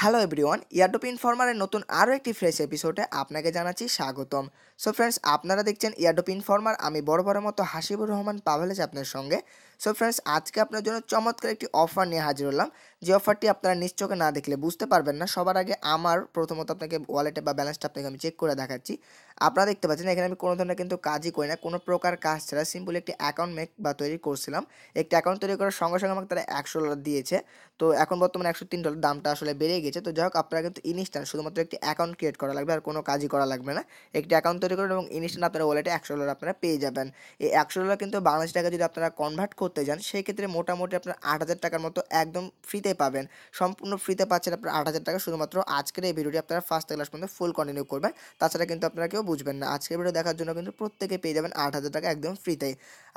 hello everyone ইয়ারডোপ ইনফর্মারের নতুন আরও একটি ফ্রেশ এপিসোডে আপনাকে জানাচ্ছি স্বাগতম সো ফ্রেন্ডস আপনারা দেখছেন ইয়ারডোপ ইনফর্মার আমি বড় বড় মতো হাসিবুর রহমান পাভালেজ আপনার সঙ্গে সো ফ্রেন্ডস আজকে আপনার জন্য চমৎকার একটি অফার নিয়ে হাজির হলাম যে অফারটি আপনারা নিশ্চয়কে না দেখলে বুঝতে পারবেন না সবার আগে আমার প্রথমত আপনাকে ওয়ালেটে বা ব্যালেন্সটা আপনাকে আমি চেক করে দেখাচ্ছি আপনারা দেখতে পাচ্ছেন এখানে আমি কোনো ধরনের কিন্তু কাজই করি না কোনো প্রকার কাজ ছাড়া সিম্পলি একটি অ্যাকাউন্ট মেক বা তৈরি করছিলাম একটি অ্যাকাউন্ট তৈরি করার সঙ্গে সঙ্গে আমাকে তারা একশো ডলার দিয়েছে তো এখন বর্তমানে একশো তিন ডলার দামটা আসলে বেড়ে গেছে তো যাই হোক আপনারা কিন্তু ইনস্ট্যান্ট শুধুমাত্র একটি অ্যাকাউন্ট ক্রিয়েট করা লাগবে আর কোনো কাজই করা লাগবে না একটি অ্যাকাউন্ট তৈরি করুন এবং ইনস্ট্যান্ট আপনারা ওয়ালেটে একশো ডলার আপনারা পেয়ে যাবেন এই একশো ডলার কিন্তু বাংলাদেশ টাকা যদি আপনারা কনভার্ট করতে যান সেই ক্ষেত্রে মোটামুটি আপনার আট হাজার টাকার মতো একদম ফ্রিতে ফ্রিতে পাবেন সম্পূর্ণ ফ্রিতে পাচ্ছেন আপনার আট হাজার টাকা শুধুমাত্র আজকের এই ভিডিওটি আপনারা ফার্স্ট ক্লাস পর্যন্ত ফুল কন্টিনিউ করবেন তাছাড়া কিন্তু আপনারা কেউ বুঝবেন না আজকের ভিডিও দেখার জন্য কিন্তু প্রত্যেকে পেয়ে যাবেন আট হাজার টাকা একদম ফ্রিতে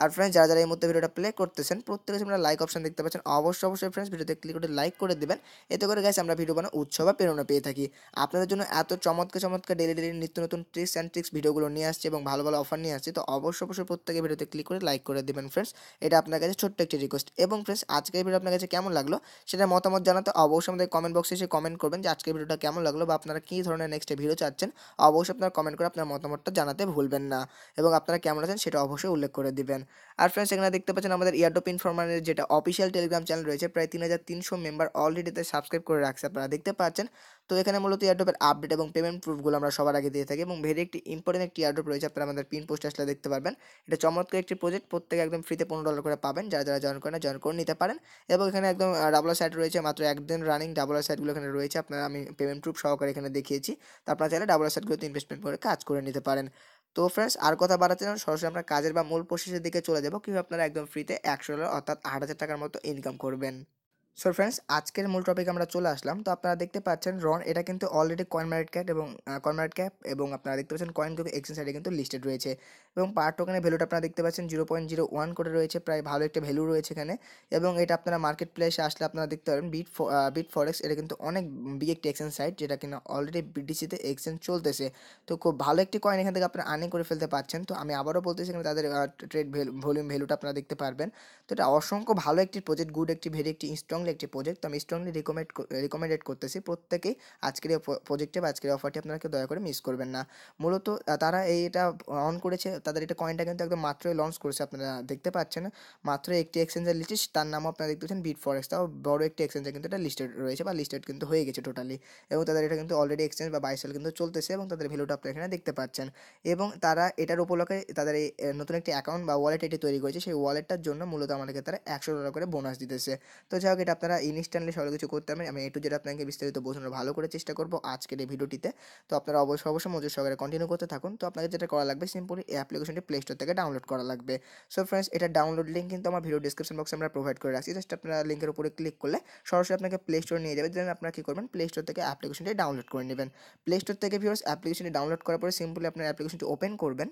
আর ফ্রেন্ডস যারা যারা এই মধ্যে ভিডিওটা প্লে করতেছেন প্রত্যেকে আপনারা লাইক অপশন দেখতে পাচ্ছেন অবশ্যই অবশ্যই ফ্রেন্ডস ভিডিওতে ক্লিক করে লাইক করে দেবেন এতে করে গেছে আমরা ভিডিও বানানো উৎসব বা প্রেরণা পেয়ে থাকি আপনাদের জন্য এত চমৎকার চমৎকার ডেলি ডেলি নিত্য নতুন ট্রিক্স অ্যান্ড ট্রিক্স ভিডিওগুলো নিয়ে আসছে এবং ভালো ভালো অফার নিয়ে আসছে তো অবশ্যই অবশ্যই প্রত্যেকে ভিডিওতে ক্লিক করে লাইক করে দেবেন ফ্রেন্ডস এটা আপনার কাছে ছোট্ট একটি রিকোয়েস্ট এবং ফ্রেন্ডস আজকের ভিডিও আপনার কাছে কেমন লাগলো সেটা মতামত জানাতে অবশ্যই আমাদের কমেন্ট বক্সে এসে কমেন্ট করবেন যে আজকের ভিডিওটা কেমন লাগলো বা আপনারা কী ধরনের নেক্সট ভিডিও চাচ্ছেন অবশ্যই আপনারা কমেন্ট করে আপনার মতামতটা জানাতে ভুলবেন না এবং আপনারা কেমন আছেন সেটা অবশ্যই উল্লেখ করে দিবেন আর ফ্রেন্ডস এখানে দেখতে পাচ্ছেন আমাদের ইয়ারডপ ইনফরমারের যেটা অফিসিয়াল টেলিগ্রাম চ্যানেল রয়েছে প্রায় তিন হাজার তিনশো মেম্বার অলরেডি সাবস্ক্রাইব করে রাখছে আপনারা দেখতে পাচ্ছেন তো এখানে মূলত এয়ারড্রপের আপডেট এবং পেমেন্ট প্রুফগুলো আমরা সবার আগে দিয়ে থাকি এবং ভেরি একটি ইম্পর্টেন্ট একটি এয়ারড্রপ রয়েছে আপনারা আমাদের পিন পোস্ট আসলে দেখতে পারবেন এটা চমৎকার একটি প্রজেক্ট প্রত্যেকে একদম ফ্রিতে পনেরো ডলার করে পাবেন যারা যারা জয়েন করে না জয়েন করে নিতে পারেন এবং এখানে একদম ডাবল সাইট রয়েছে মাত্র একদিন রানিং ডাবল সাইটগুলো এখানে রয়েছে আপনারা আমি পেমেন্ট প্রুফ সহকারে এখানে দেখিয়েছি তো আপনারা চাইলে ডাবল সাইটগুলোতে ইনভেস্টমেন্ট করে কাজ করে নিতে পারেন তো ফ্রেন্ডস আর কথা বাড়াতে না সরাসরি আমরা কাজের বা মূল প্রসেসের দিকে চলে যাবো কীভাবে আপনারা একদম ফ্রিতে একশো ডলার অর্থাৎ আট হাজার টাকার মতো ইনকাম করবেন সো ফ্রেন্ডস আজকের মূল টপিক আমরা চলে আসলাম তো আপনারা দেখতে পাচ্ছেন রন এটা কিন্তু অলরেডি কয়েন মার্কেট ক্যাপ এবং কয়েন মার্কেট ক্যাপ এবং আপনারা দেখতে পাচ্ছেন কয়েন কিন্তু এক্সচেঞ্জ সাইডে কিন্তু লিস্টেড রয়েছে এবং পার টোকেনের ভ্যালুটা আপনারা দেখতে পাচ্ছেন জিরো পয়েন্ট জিরো ওয়ান করে রয়েছে প্রায় ভালো একটা ভ্যালু রয়েছে এখানে এবং এটা আপনারা মার্কেট প্লেসে আসলে আপনারা দেখতে পারেন বিট বিট ফরেক্স এটা কিন্তু অনেক বিগ একটি এক্সচেঞ্জ সাইট যেটা কিনা অলরেডি বিডিসিতে এক্সচেঞ্জ চলতেছে তো খুব ভালো একটি কয়েন এখান থেকে আপনারা আর্নিং করে ফেলতে পারছেন তো আমি আবারও বলতেছি এখানে তাদের ট্রেড ভলিউম ভ্যালুটা আপনারা দেখতে পারবেন তো এটা অসংখ্য ভালো একটি প্রজেক্ট গুড একটি ভেরি একটি স্ট্রং স্ট্রংলি একটি প্রজেক্ট তো আমি স্ট্রংলি রিকমেন্ড রিকমেন্ডেড করতেছি প্রত্যেকেই আজকের প্রজেক্টে বা আজকের অফারটি আপনারা দয়া করে মিস করবেন না মূলত তারা এই এটা অন করেছে তাদের এটা কয়েনটা কিন্তু একদম মাত্রই লঞ্চ করেছে আপনারা দেখতে পাচ্ছেন মাত্র একটি এক্সচেঞ্জের লিস্টে তার নামও আপনারা দেখতে পাচ্ছেন বিট ফরেক্স তাও বড় একটি এক্সচেঞ্জে কিন্তু এটা লিস্টেড রয়েছে বা লিস্টেড কিন্তু হয়ে গেছে টোটালি এবং তাদের এটা কিন্তু অলরেডি এক্সচেঞ্জ বা বাইসেল কিন্তু চলতেছে এবং তাদের ভ্যালুটা আপনারা এখানে দেখতে পাচ্ছেন এবং তারা এটার উপলক্ষে তাদের এই নতুন একটি অ্যাকাউন্ট বা ওয়ালেট এটি তৈরি করেছে সেই ওয়ালেটটার জন্য মূলত আমাদেরকে তারা একশো ডলার করে বোনাস দিতেছে তো যাই হোক এটা আপনারা ইনস্ট্যান্টলি সকল কিছু করতে পারেন আমি একটু যেটা আপনাকে বিস্তারিত বোঝানোর ভালো করে চেষ্টা করবো আজকের এই ভিডিওটিতে তো আপনারা অবশ্যই অবশ্যই মজুর সহকারে কন্টিনিউ করতে থাকুন তো আপনাকে যেটা করা লাগবে সিম্পলি এই অ্যাপ্লিকেশনটি প্লে স্টোর থেকে ডাউনলোড করা লাগবে সো ফ্রেন্ডস এটা ডাউনলোড লিঙ্ক কিন্তু আমার ভিডিও ডিসক্রিপশন বক্সে আমরা প্রোভাইড করে রাখছি জাস্ট আপনারা লিঙ্কের উপরে ক্লিক করলে সরাসরি আপনাকে প্লে স্টোর নিয়ে যাবে দেন আপনারা কী করবেন প্লে স্টোর থেকে অ্যাপ্লিকেশনটি ডাউনলোড করে নেবেন প্লে স্টোর থেকে ভিউর্স অ্যাপ্লিকেশনটি ডাউনলোড করার পরে সিম্পলি আপনার অ্যাপ্লিকেশনটি ওপেন করবেন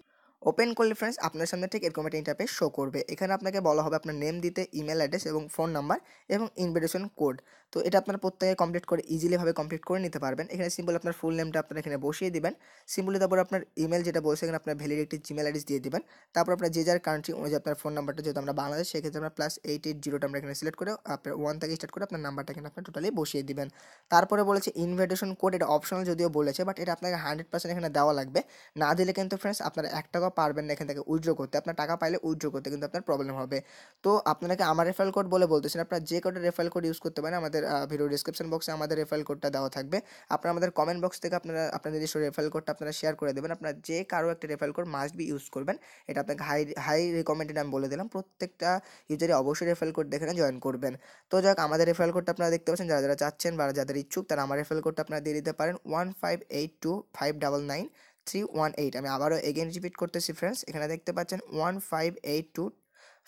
ওপেন করলে ফ্রেন্ডস আপনার সামনে ঠিক এরকম একটা ইন্টারপেজ শো করবে এখানে আপনাকে বলা হবে আপনার নেম দিতে ইমেল অ্যাড্রেস এবং ফোন নাম্বার এবং ইনভিটেশন কোড তো এটা আপনার প্রত্যেকে কমপ্লিট করে ইজিলিভাবে কমপ্লিট করে নিতে পারবেন এখানে সিম্পল আপনার ফুল নেমটা আপনার এখানে বসিয়ে দিবেন সিম্পলি তারপর আপনার ইমেল যেটা বলছে এখানে আপনার ভ্যালিড একটি জিমেল অ্যাড্রেস দিয়ে দিবেন তারপর আপনার যে যার কান্ট্রি অনুযায়ী আপনার ফোন নাম্বারটা যেহেতু আমরা বাংলাদেশ সেক্ষেত্রে আমরা প্লাস এইট এইট জিরোটা আমরা এখানে সিলেক্ট করে আপনার ওয়ান থেকে স্টার্ট করে আপনার নাম্বারটা এখানে আপনার টোটালি বসিয়ে দিবেন তারপরে বলেছে ইনভিটেশন কোড এটা অপশনাল যদিও বলেছে বাট এটা আপনাকে হান্ড্রেড পার্সেন্ট এখানে দেওয়া লাগবে না দিলে কিন্তু ফ্রেন্ডস আপনার এক টাকা পারবেন না এখান থেকে উইথড্র করতে আপনার টাকা পাইলে উইথড্র করতে কিন্তু আপনার প্রবলেম হবে তো আপনাকে আমার রেফারেল কোড বলে বলতেছেন আপনার যে কোডের রেফারেল কোড ইউজ করতে পারেন আমাদের ভিডিও ডিসক্রিপশন বক্সে আমাদের রেফারেল কোডটা দেওয়া থাকবে আপনারা আমাদের কমেন্ট বক্স থেকে আপনারা আপনার নিজস্ব রেফারেল কোডটা আপনারা শেয়ার করে দেবেন আপনার যে কারো একটা referral code must be use করবেন এটা আপনাকে হাই হাই রেকমেন্ডেড আমি বলে দিলাম প্রত্যেকটা ইউজারই অবশ্যই রেফারেল কোড দেখে জয়েন করবেন তো যাক আমাদের রেফারেল কোডটা আপনারা দেখতে পাচ্ছেন যারা যারা চাচ্ছেন বা যাদের ইচ্ছুক তারা আমার রেফারেল কোডটা আপনারা দিয়ে দিতে পারেন one five eight two five double nine three one eight আমি আবারও এগেন রিপিট করতেছি ফ্রেন্ডস এখানে দেখতে পাচ্ছেন one five eight two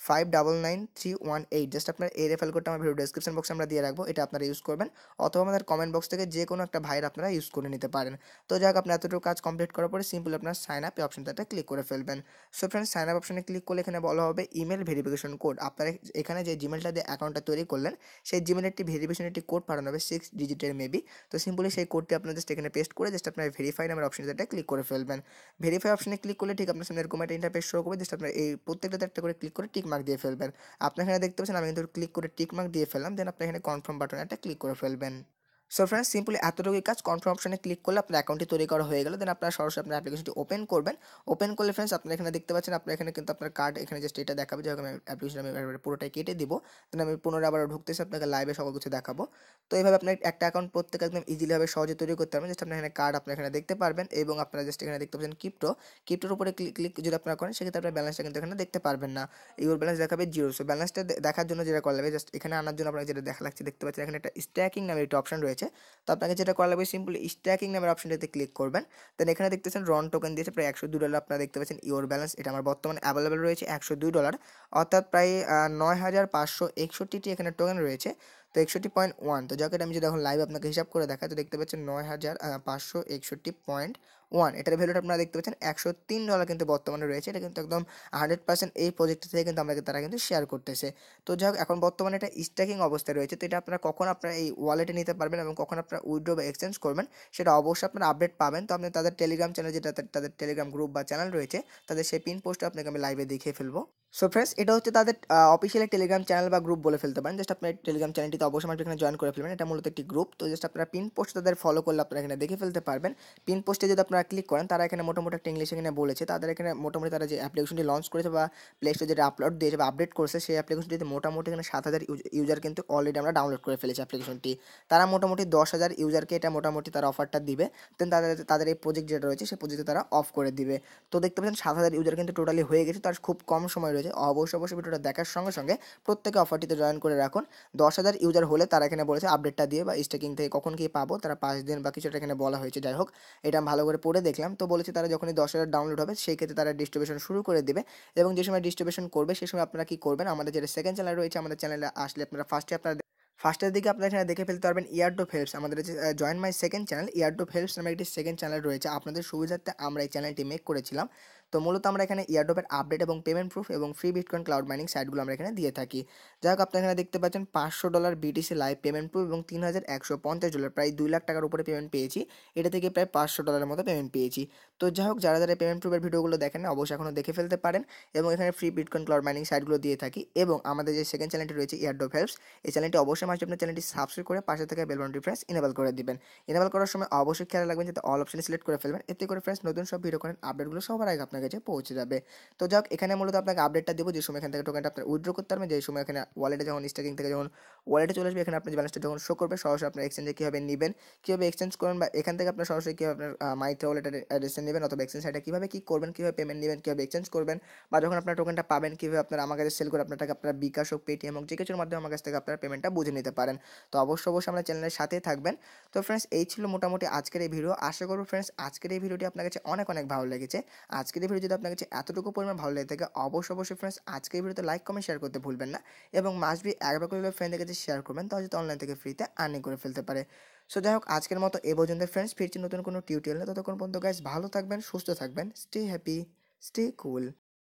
five double nine three one eight just আপনার এই রেফারেল কোডটা আমার ভিডিও ডিসক্রিপশন বক্সে আমরা দিয়ে রাখবো এটা আপনারা ইউজ করবেন অথবা আমাদের কমেন্ট বক্স থেকে যে কোনো একটা ভাইয়ের আপনারা ইউজ করে নিতে পারেন তো যাই হোক আপনার এতটুকু কাজ কমপ্লিট করার পরে সিম্পল আপনার সাইন আপ এই অপশনটাতে ক্লিক করে ফেলবেন সো ফ্রেন্ডস সাইন আপ অপশনে ক্লিক করলে এখানে বলা হবে ইমেল ভেরিফিকেশন কোড আপনারা এখানে যে জিমেলটা দিয়ে অ্যাকাউন্টটা তৈরি করলেন সেই জিমেলের একটি ভেরিফিকেশন একটি কোড পাঠানো হবে সিক্স ডিজিটের মেবি তো সিম্পলি সেই কোডটি আপনার জাস্ট এখানে পেস্ট করে জাস্ট আপনার ভেরিফাই নামের অপশনটাতে ক্লিক করে ফেলবেন ভেরিফাই অপশনে ক্লিক করলে ঠিক আপনার সামনে এরকম একটা ইন্টারফেস শো করবে জাস্ট আপনার এই প্রত্যেকটাতে একটা করে ক্লিক করে ঠিক মার্ক দিয়ে ফেলবেন আপনি এখানে দেখতে পাচ্ছেন আমি কিন্তু ক্লিক করে টিক মার্ক দিয়ে ফেললাম দেন আপনি এখানে কনফার্ম বাটনে একটা ক্লিক করে ফেলবেন সো ফ্রেন্ডস সিম্পলি এতটুকুই কাজ কনফার্ম অপশানে ক্লিক করলে আপনার অ্যাকাউন্টটি তৈরি করা হয়ে গেল দেন আপনার সরাসরি আপনার অ্যাপ্লিকেশনটি ওপেন করবেন ওপেন করলে ফ্রেন্ডস আপনার এখানে দেখতে পাচ্ছেন আপনার এখানে কিন্তু আপনার কার্ড এখানে জাস্ট এটা দেখাবে যে আমি অ্যাপ্লিকেশন আমি পুরোটাই কেটে দিব দেন আমি পুনরায় আবার ঢুকতে এসে আপনাকে লাইভে সকল কিছু দেখাবো তো এইভাবে আপনার একটা অ্যাকাউন্ট প্রত্যেক একদম ইজিলিভাবে সহজে তৈরি করতে পারবেন জাস্ট আপনার এখানে কার্ড আপনার এখানে দেখতে পারবেন এবং আপনারা জাস্ট এখানে দেখতে পাচ্ছেন কিপ্টো কিপ্টোর উপরে ক্লিক ক্লিক যদি আপনারা করেন সেক্ষেত্রে আপনার ব্যালেন্সটা কিন্তু এখানে দেখতে পারবেন না ইউর ব্যালেন্স দেখাবে জিরো সো ব্যালেন্সটা দেখার জন্য যেটা করা লাগবে জাস্ট এখানে আনার জন্য আপনাকে যেটা দেখা লাগছে দেখতে পাচ্ছেন এখানে একটা স্ট্যাকিং নামে একটা অপশন রয়েছে রয়েছে তো আপনাকে যেটা করা লাগবে সিম্পলি স্ট্যাকিং নামের অপশনটাতে ক্লিক করবেন দেন এখানে দেখতেছেন রন টোকেন দিয়েছে প্রায় একশো দু ডলার আপনারা দেখতে পাচ্ছেন ইওর ব্যালেন্স এটা আমার বর্তমানে অ্যাভেলেবেল রয়েছে একশো দুই ডলার অর্থাৎ প্রায় নয় হাজার পাঁচশো একষট্টিটি এখানে টোকেন রয়েছে তো একষট্টি পয়েন্ট ওয়ান তো যাকে আমি যদি এখন লাইভ আপনাকে হিসাব করে দেখাই তো দেখতে পাচ্ছেন নয় হাজার পাঁচশো একষট্টি পয়েন্ট ওয়ান এটার ভ্যালুটা আপনারা দেখতে পাচ্ছেন একশো তিন ডলার কিন্তু বর্তমানে রয়েছে এটা কিন্তু একদম হান্ড্রেড পার্সেন্ট এই প্রজেক্ট থেকে কিন্তু আমাদেরকে তারা কিন্তু শেয়ার করতেছে তো যাই হোক এখন বর্তমানে এটা স্ট্যাকিং অবস্থায় রয়েছে তো এটা আপনারা কখন আপনারা এই ওয়ালেটে নিতে পারবেন এবং কখন আপনারা উইড্রো বা এক্সচেঞ্জ করবেন সেটা অবশ্যই আপনারা আপডেট পাবেন তো আপনি তাদের টেলিগ্রাম চ্যানেল যেটা তাদের টেলিগ্রাম গ্রুপ বা চ্যানেল রয়েছে তাদের সেই পিন পোস্ট আপনাকে আমি লাইভে দেখিয়ে ফেলবো সো ফ্রেন্ডস এটা হচ্ছে তাদের অফিসিয়ালি টেলিগ্রাম চ্যানেল বা গ্রুপ বলে ফেলতে পারেন জাস্ট আপনার টেলিগ্রাম চ্যানেলটিতে অবশ্যই আপনি এখানে জয়েন করে ফেলবেন এটা মূলত একটি গ্রুপ তো জাস্ট আপনারা পিন পোস্ট তাদের ফলো করলে আপনারা এখানে দেখে ফেলতে পারবেন পিন পোস্টে যদি আপনারা আপনারা ক্লিক করেন তারা এখানে মোটামুটি একটা ইংলিশ এখানে বলেছে তাদের এখানে মোটামুটি তারা যে অ্যাপ্লিকেশনটি লঞ্চ করেছে বা প্লে স্টোর যেটা আপলোড দিয়েছে বা আপডেট করেছে সেই অ্যাপ্লিকেশনটিতে মোটামুটি এখানে সাত হাজার ইউজার কিন্তু অলরেডি আমরা ডাউনলোড করে ফেলেছি অ্যাপ্লিকেশনটি তারা মোটামুটি দশ হাজার ইউজারকে এটা মোটামুটি তারা অফারটা দিবে দেন তাদের তাদের এই প্রজেক্ট যেটা রয়েছে সেই প্রজেক্টে তারা অফ করে দিবে তো দেখতে পাচ্ছেন সাত হাজার ইউজার কিন্তু টোটালি হয়ে গেছে তার খুব কম সময় রয়েছে অবশ্য অবশ্যই ভিডিওটা দেখার সঙ্গে সঙ্গে প্রত্যেকে অফারটিতে জয়েন করে রাখুন দশ হাজার ইউজার হলে তারা এখানে বলেছে আপডেটটা দিয়ে বা স্টেকিং থেকে কখন কী পাবো তারা পাঁচ দিন বা কিছুটা এখানে বলা হয়েছে যাই হোক এটা ভালো করে পড়ে দেখলাম তো বলেছে তারা যখনই দশ হাজার ডাউনলোড হবে সেই ক্ষেত্রে তারা ডিস্ট্রিবিউশন শুরু করে দেবে এবং যে সময় ডিস্ট্রিবিউশন করবে সেই সময় আপনারা কী করবেন আমাদের যেটা সেকেন্ড চ্যানেল রয়েছে আমাদের চ্যানেলে আসলে আপনারা ফার্স্টে আপনারা ফার্স্টের দিকে আপনারা এখানে দেখে ফেলতে পারবেন ইয়ার টু ফেলস আমাদের জয়েন মাই সেকেন্ড চ্যানেল ইয়ার টু ফেলস নামে একটি সেকেন্ড চ্যানেল রয়েছে আপনাদের সুবিধার্থে আমরা এই চ্যানেলটি মেক করেছিলাম তো মূলত আমরা এখানে ইয়ারড্রপের আপডেট এবং পেমেন্ট প্রুফ এবং ফ্রি বিটকয়েন ক্লাউড মাইনিং সাইটগুলো আমরা এখানে দিয়ে থাকি যাই হোক আপনারা এখানে দেখতে পাচ্ছেন পাঁচশো dollar BTC live payment proof এবং তিন হাজার একশো পঞ্চাশ ডলার প্রায় দুই লাখ টাকার উপরে পেমেন্ট পেয়েছি এটা থেকে প্রায় পাঁচশো ডলারের মতো পেমেন্ট পেয়েছি তো যাই হোক যারা যারা পেমেন্ট প্রুফের ভিডিওগুলো দেখেন অবশ্যই এখনও দেখে ফেলতে পারেন এবং এখানে ফ্রি বিটকয়েন ক্লাউড মাইনিং সাইটগুলো দিয়ে থাকি এবং আমাদের যে সেকেন্ড চ্যানেলটি রয়েছে ইয়ারড্রপ হেল্পস এই চ্যানেলটি অবশ্যই মাসে আপনার চ্যানেলটি সাবস্ক্রাইব করে পাশে থেকে বেলবন ডিফারেন্স ইনেবল করে দেবেন ইনেবল করার সময় অবশ্যই খেয়াল রাখবেন যাতে অল অপশন সিলেক্ট করে ফেলবেন এতে করে ফ্রেন্ডস নতুন সব ভিডিও করেন আপডেটগুলো সবার আগে আপনার আপনার কাছে পৌঁছে যাবে তো যাক এখানে মূলত আপনাকে আপডেটটা দেবো যে সময় এখান থেকে টোকেনটা আপনার উইড্রো করতে পারবেন যে সময় এখানে ওয়ালেটে যখন স্টাকিং থেকে যখন ওয়ালেটে চলে আসবে এখানে আপনার ব্যালেন্সটা যখন শো করবে সরাসরি আপনার এক্সচেঞ্জে কীভাবে নেবেন কীভাবে এক্সচেঞ্জ করবেন বা এখান থেকে আপনার সরাসরি কীভাবে আপনার মাইক্রো ওয়ালেটের অ্যাড্রেসে নেবেন অথবা এক্সচেঞ্জ সাইটে কীভাবে কী করবেন কীভাবে পেমেন্ট নেবেন কীভাবে এক্সচেঞ্জ করবেন বা যখন আপনার টোকেনটা পাবেন কীভাবে আপনার আমার কাছে সেল করে আপনার টাকা আপনার বিকাশ হোক পেটিএম হোক যে কিছুর মাধ্যমে আমার কাছ থেকে আপনার পেমেন্টটা বুঝে নিতে পারেন তো অবশ্যই অবশ্যই আমরা চ্যানেলের সাথে থাকবেন তো ফ্রেন্ডস এই ছিল মোটামুটি আজকের এই ভিডিও আশা করবো ফ্রেন্ডস আজকের এই ভিডিওটি আপনার কাছে অনেক অনেক ভালো লেগেছে আজকের আজকের ভিডিও যদি আপনার কাছে এতটুকু পরিমাণ ভালো লেগে থাকে অবশ্যই অবশ্যই ফ্রেন্ডস আজকের ভিডিওতে লাইক কমেন্ট শেয়ার করতে ভুলবেন না এবং মাসবি একবার করে ফ্রেন্ডের কাছে শেয়ার করবেন তাহলে অনলাইন থেকে ফ্রিতে আর্নিং করে ফেলতে পারে সো যাই হোক আজকের মতো এ পর্যন্ত ফ্রেন্ডস ফিরছি নতুন কোনো টিউটোরিয়াল ততক্ষণ পর্যন্ত গাইজ ভালো থাকবেন সুস্থ থাকবেন স্টে হ্যাপি স্টে কুল